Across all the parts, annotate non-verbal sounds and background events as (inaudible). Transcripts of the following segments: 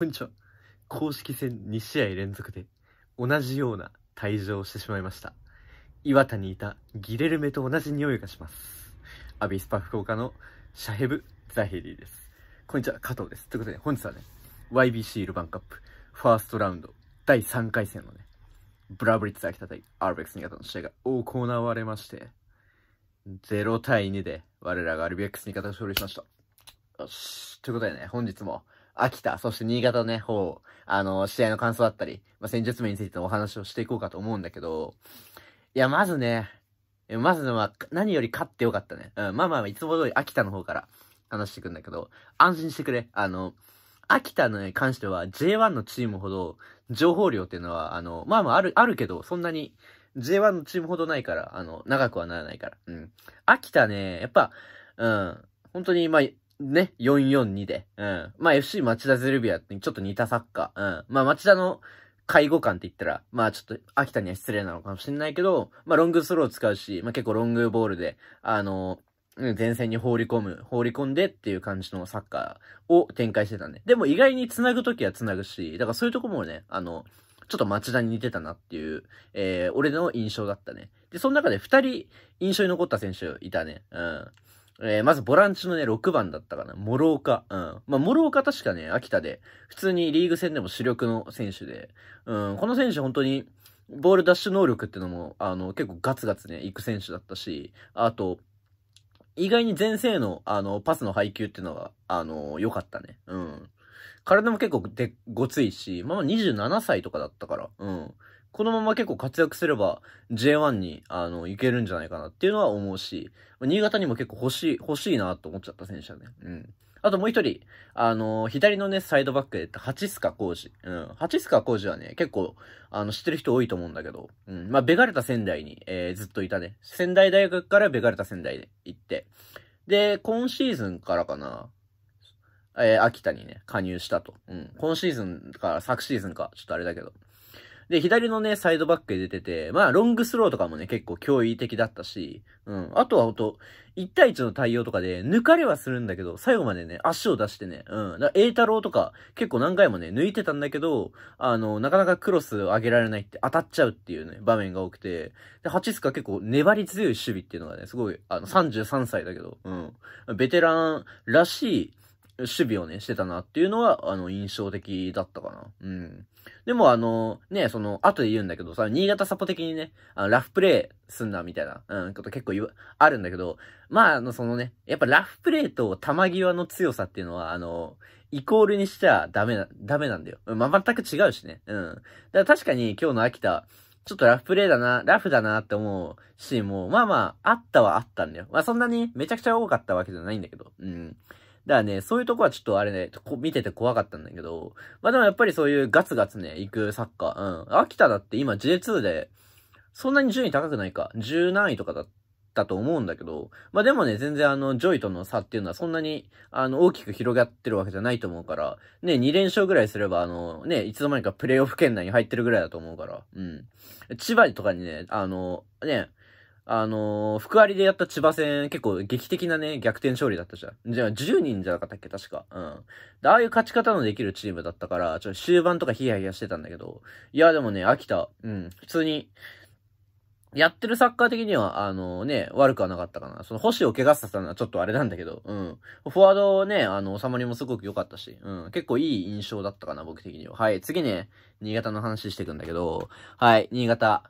こんにちは。公式戦2試合連続で同じような退場をしてしまいました。岩田にいたギレルメと同じ匂いがします。アビスパ福岡のシャヘブ・ザヘリーです。こんにちは、加藤です。ということで、本日はね、YBC ルヴァンカップファーストラウンド第3回戦のね、ブラブリッツ秋田対 RBX 新潟の試合が行われまして、0対2で我らが RBX 新潟を勝利しました。よし。ということでね、本日も秋田、そして新潟のね、方、あの、試合の感想だったり、まあ、戦術面についてのお話をしていこうかと思うんだけど、いや、まずね、まずは、何より勝ってよかったね。うん、まあまあ、いつも通り秋田の方から話していくんだけど、安心してくれ。あの、秋田のに関しては J1 のチームほど情報量っていうのは、あの、まあまあある、あるけど、そんなに J1 のチームほどないから、あの、長くはならないから。うん。秋田ね、やっぱ、うん、本当に、まあ、ね、442で。うん。まあ FC 町田ゼルビアにちょっと似たサッカー。うん。まあ町田の介護官って言ったら、まあちょっと秋田には失礼なのかもしれないけど、まあロングスロー使うし、まあ結構ロングボールで、あの、前線に放り込む、放り込んでっていう感じのサッカーを展開してたんで。でも意外に繋ぐときは繋ぐし、だからそういうとこもね、あの、ちょっと町田に似てたなっていう、えー、俺の印象だったね。で、その中で二人印象に残った選手いたね。うん。えー、まずボランチのね、6番だったかな。諸岡。うん。まあ、諸岡確かね、秋田で、普通にリーグ戦でも主力の選手で、うん、この選手本当に、ボールダッシュ能力ってのも、あの、結構ガツガツね、行く選手だったし、あと、意外に前世の、あの、パスの配球っていうのが、あの、良かったね。うん。体も結構で、ごついし、まあ、27歳とかだったから、うん。このまま結構活躍すれば J1 に、あの、行けるんじゃないかなっていうのは思うし、新潟にも結構欲しい、欲しいなと思っちゃった選手だね。うん。あともう一人、あの、左のね、サイドバックで、八須賀浩二。うん。八須賀浩二はね、結構、あの、知ってる人多いと思うんだけど、うん。まあ、ベガルタ仙台に、えー、ずっといたね。仙台大学からベガルタ仙台で行って。で、今シーズンからかな、えー、秋田にね、加入したと。うん。今シーズンから、昨シーズンか、ちょっとあれだけど。で、左のね、サイドバックで出てて、まあ、ロングスローとかもね、結構驚異的だったし、うん。あとはほんと、1対1の対応とかで、抜かれはするんだけど、最後までね、足を出してね、うん。だから、栄太郎とか、結構何回もね、抜いてたんだけど、あの、なかなかクロス上げられないって当たっちゃうっていうね、場面が多くて、で、ハチスカ結構粘り強い守備っていうのがね、すごい、あの、33歳だけど、うん。ベテランらしい守備をね、してたなっていうのは、あの、印象的だったかな。うん。でも、あの、ね、その、後で言うんだけどさ、新潟サポ的にね、あのラフプレーすんな、みたいな、うん、こと結構言あるんだけど、まあ、あの、そのね、やっぱラフプレーと球際の強さっていうのは、あの、イコールにしちゃダメな、ダメなんだよ。まあ、全く違うしね。うん。だから確かに今日の秋田、ちょっとラフプレイだな、ラフだなって思うシーンも、まあまあ、あったはあったんだよ。まあそんなにめちゃくちゃ多かったわけじゃないんだけど。うん。だからね、そういうとこはちょっとあれね、こ見てて怖かったんだけど、まあでもやっぱりそういうガツガツね、行くサッカー、うん。秋田だって今 J2 で、そんなに順位高くないか、10何位とかだったと思うんだけど、まあでもね、全然あの、ジョイとの差っていうのはそんなに、あの、大きく広がってるわけじゃないと思うから、ね、2連勝ぐらいすれば、あの、ね、いつの間にかプレイオフ圏内に入ってるぐらいだと思うから、うん。千葉とかにね、あの、ね、あのー、福割でやった千葉戦、結構劇的なね、逆転勝利だったじゃん。じゃあ、10人じゃなかったっけ確か。うん。で、ああいう勝ち方のできるチームだったから、ちょっと終盤とかヒヤヒヤしてたんだけど、いや、でもね、秋田、うん、普通に、やってるサッカー的には、あのー、ね、悪くはなかったかな。その、星を怪我させたのはちょっとあれなんだけど、うん。フォワードね、あの、収まりもすごく良かったし、うん。結構いい印象だったかな、僕的には。はい、次ね、新潟の話していくんだけど、はい、新潟。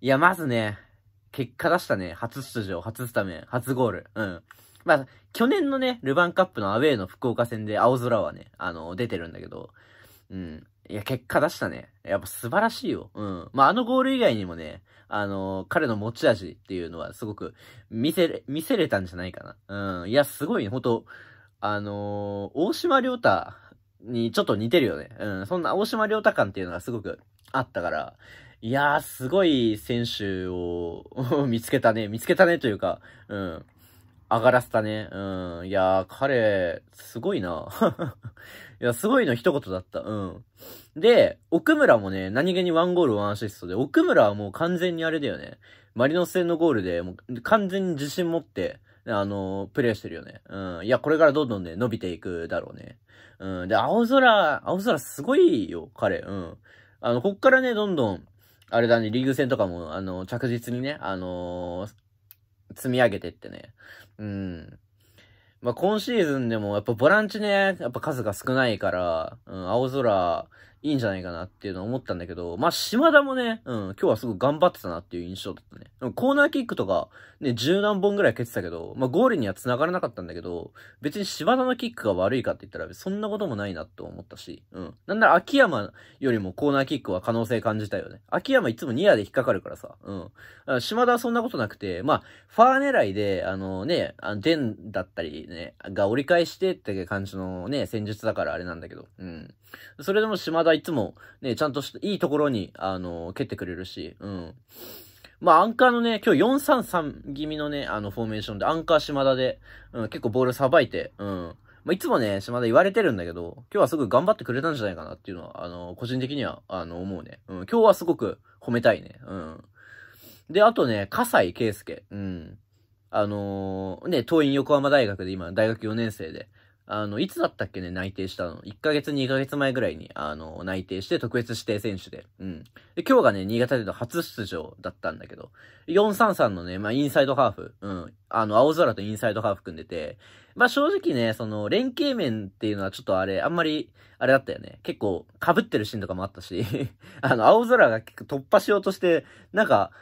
いや、まずね、結果出したね。初出場、初スタメン、初ゴール。うん。まあ、去年のね、ルヴァンカップのアウェイの福岡戦で青空はね、あの、出てるんだけど、うん。いや、結果出したね。やっぱ素晴らしいよ。うん。まあ、あのゴール以外にもね、あのー、彼の持ち味っていうのはすごく見せれ、見せれたんじゃないかな。うん。いや、すごいね、ほんと、あのー、大島良太にちょっと似てるよね。うん。そんな大島良太感っていうのがすごくあったから、いやー、すごい選手を (laughs) 見つけたね。見つけたねというか、うん。上がらせたね。うん。いやー、彼、すごいな。(laughs) いや、すごいの一言だった。うん。で、奥村もね、何気にワンゴールワンアシストで、奥村はもう完全にあれだよね。マリノス戦のゴールで、もう完全に自信持って、あの、プレイしてるよね。うん。いや、これからどんどんね、伸びていくだろうね。うん。で、青空、青空すごいよ、彼。うん。あの、こっからね、どんどん、あれだね、リーグ戦とかも、あの、着実にね、あのー、積み上げてってね。うん。まあ、今シーズンでも、やっぱボランチね、やっぱ数が少ないから、うん、青空、いいんじゃないかなっていうのを思ったんだけど、まあ、島田もね、うん、今日はすごい頑張ってたなっていう印象だったね。コーナーキックとか、ね、十何本ぐらい蹴ってたけど、まあ、ゴールには繋がらなかったんだけど、別に島田のキックが悪いかって言ったら、そんなこともないなと思ったし、うん。なんなら秋山よりもコーナーキックは可能性感じたよね。秋山いつもニアで引っかかるからさ、うん。島田はそんなことなくて、まあ、ファー狙いで、あのね、あのデンだったりね、が折り返してって感じのね、戦術だからあれなんだけど、うん。それでも島田いつもね、ちゃんとしいいところに、あのー、蹴ってくれるし、うん。まあ、アンカーのね、今日433気味のね、あの、フォーメーションで、アンカー島田で、うん、結構ボールさばいて、うん。まあ、いつもね、島田言われてるんだけど、今日はすごい頑張ってくれたんじゃないかなっていうのは、あのー、個人的には、あの、思うね。うん、今日はすごく褒めたいね。うん。で、あとね、笠井圭介。うん。あのー、ね、東院横浜大学で今、大学4年生で、あの、いつだったっけね、内定したの。1ヶ月、2ヶ月前ぐらいに、あの、内定して、特別指定選手で。うん。で、今日がね、新潟での初出場だったんだけど、433のね、まあ、インサイドハーフ、うん。あの、青空とインサイドハーフ組んでて、まあ、正直ね、その、連携面っていうのはちょっとあれ、あんまり、あれだったよね。結構、被ってるシーンとかもあったし (laughs) あの、青空が結構突破しようとして、なんか、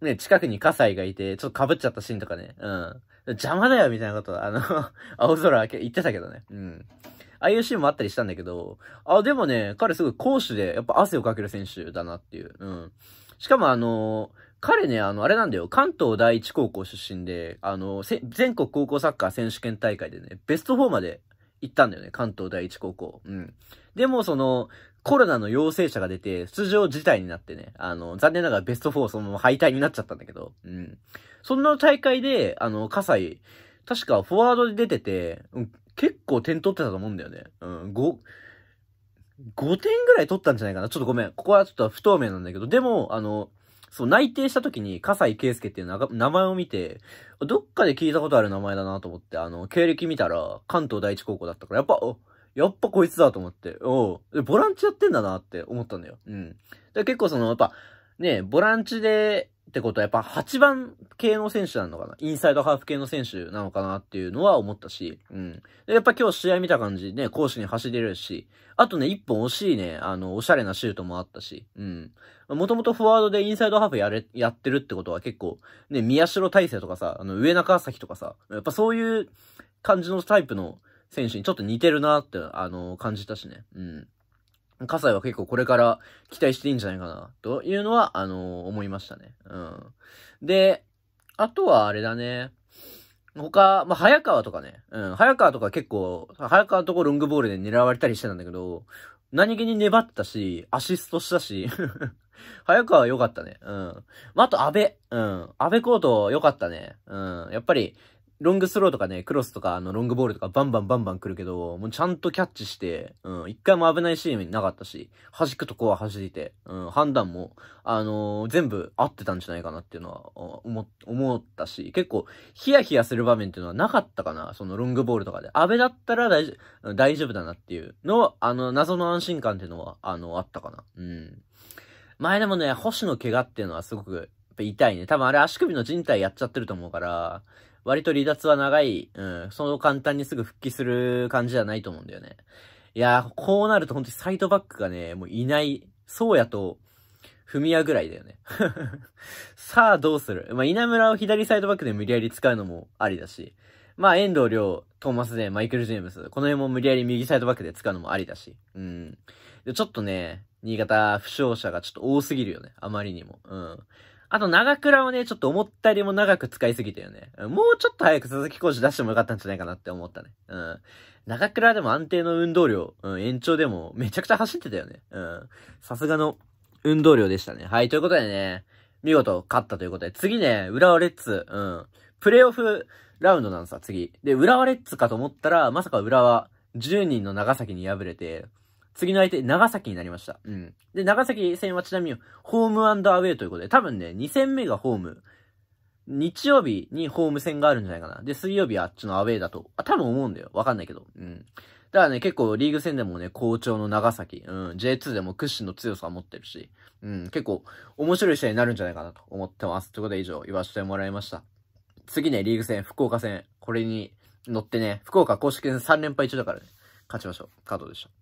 ね、近くに葛西がいて、ちょっと被っちゃったシーンとかね。うん。邪魔だよみたいなこと、あの (laughs) 青空言ってたけどね。うん。ああいうシーンもあったりしたんだけど、あ、でもね、彼すごい攻守で、やっぱ汗をかける選手だなっていう。うん。しかもあの彼ね、あの、あれなんだよ、関東第一高校出身で、あの、全国高校サッカー選手権大会でね、ベスト4まで行ったんだよね、関東第一高校。うん。でも、その、コロナの陽性者が出て、出場自体になってね、あの、残念ながらベスト4そのまま敗退になっちゃったんだけど、うん。そんな大会で、あの、葛西、確かフォワードで出てて、うん、結構点取ってたと思うんだよね。うん、5、5点ぐらい取ったんじゃないかな。ちょっとごめん。ここはちょっと不透明なんだけど、でも、あの、そう、内定した時に、笠井圭介っていう名前を見て、どっかで聞いたことある名前だなと思って、あの、経歴見たら、関東第一高校だったから、やっぱ、おやっぱこいつだと思って、おう、ボランチやってんだなって思ったんだよ。うん。で結構その、やっぱ、ね、ボランチで、ってことはやっぱ8番系の選手なのかなインサイドハーフ系の選手なのかなっていうのは思ったし、うん。で、やっぱ今日試合見た感じね、攻守に走れるし、あとね、1本惜しいね、あの、おしゃれなシュートもあったし、うん。もともとフォワードでインサイドハーフやれ、やってるってことは結構、ね、宮代大勢とかさ、あの、上中崎とかさ、やっぱそういう感じのタイプの選手にちょっと似てるなって、あの、感じたしね、うん。葛西は結構これから期待していいんじゃないかな、というのは、あのー、思いましたね。うん。で、あとはあれだね。他、まあ、早川とかね。うん。早川とか結構、早川とこロングボールで狙われたりしてたんだけど、何気に粘ったし、アシストしたし、(laughs) 早川は良かったね。うん。まあ、あと、安倍。うん。安倍コート良かったね。うん。やっぱり、ロングスローとかね、クロスとか、あの、ロングボールとかバンバンバンバン来るけど、もうちゃんとキャッチして、うん、一回も危ないシーンなかったし、弾くとこは弾いて、うん、判断も、あのー、全部合ってたんじゃないかなっていうのは、思、思ったし、結構、ヒヤヒヤする場面っていうのはなかったかな、そのロングボールとかで。安倍だったら大丈夫、大丈夫だなっていうの、あの、謎の安心感っていうのは、あの、あったかな。うん。前でもね、星の怪我っていうのはすごく、やっぱ痛いね。多分あれ足首の靭帯やっちゃってると思うから、割と離脱は長い、うん、その簡単にすぐ復帰する感じじゃないと思うんだよね。いやー、こうなると本当にサイドバックがね、もういない、そうやと、踏み屋ぐらいだよね (laughs) さあ、どうするまあ、稲村を左サイドバックで無理やり使うのもありだし、まあ、遠藤亮、トーマス・でマイケル・ジェームス、この辺も無理やり右サイドバックで使うのもありだし、うん。で、ちょっとね、新潟、負傷者がちょっと多すぎるよね。あまりにも。うん。あと、長倉をね、ちょっと思ったよりも長く使いすぎたよね。もうちょっと早く鈴木浩二出してもよかったんじゃないかなって思ったね。うん。長倉でも安定の運動量、うん、延長でもめちゃくちゃ走ってたよね。うん。さすがの運動量でしたね。はい、ということでね、見事勝ったということで、次ね、浦和レッズ、うん。プレイオフラウンドなんさ、次。で、浦和レッズかと思ったら、まさか浦和10人の長崎に敗れて、次の相手、長崎になりました。うん。で、長崎戦はちなみに、ホームアウェイということで、多分ね、2戦目がホーム。日曜日にホーム戦があるんじゃないかな。で、水曜日はあっちのアウェイだと、あ、多分思うんだよ。わかんないけど。うん。だからね、結構リーグ戦でもね、好調の長崎、うん、J2 でも屈指の強さを持ってるし、うん、結構面白い試合になるんじゃないかなと思ってます。ということで以上、言わせてもらいました。次ね、リーグ戦、福岡戦、これに乗ってね、福岡公式戦3連敗中だからね、勝ちましょう。ードでした。